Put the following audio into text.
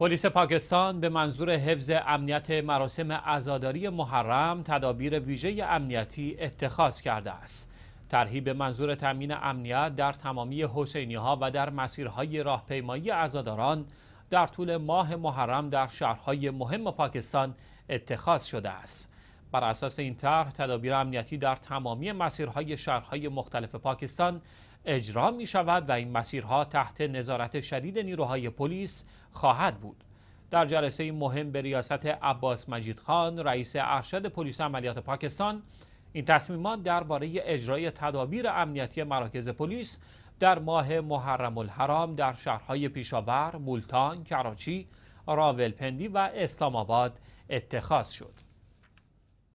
پلیس پاکستان به منظور حفظ امنیت مراسم عزاداری محرم تدابیر ویژه امنیتی اتخاذ کرده است. طرحی به منظور تامین امنیت در تمامی حسینی ها و در مسیرهای راهپیمایی عزاداران در طول ماه محرم در شهرهای مهم پاکستان اتخاذ شده است. بر اساس این طرح تدابیر امنیتی در تمامی مسیرهای شهرهای مختلف پاکستان اجرا می شود و این مسیرها تحت نظارت شدید نیروهای پلیس خواهد بود. در جلسه مهم به ریاست عباس مجید خان رئیس ارشد پلیس عملیات پاکستان این تصمیمات درباره اجرای تدابیر امنیتی مراکز پلیس در ماه محرم الحرام در شهرهای پیشاور، ملتان، کراچی، راولپندی و اسلام آباد اتخاذ شد.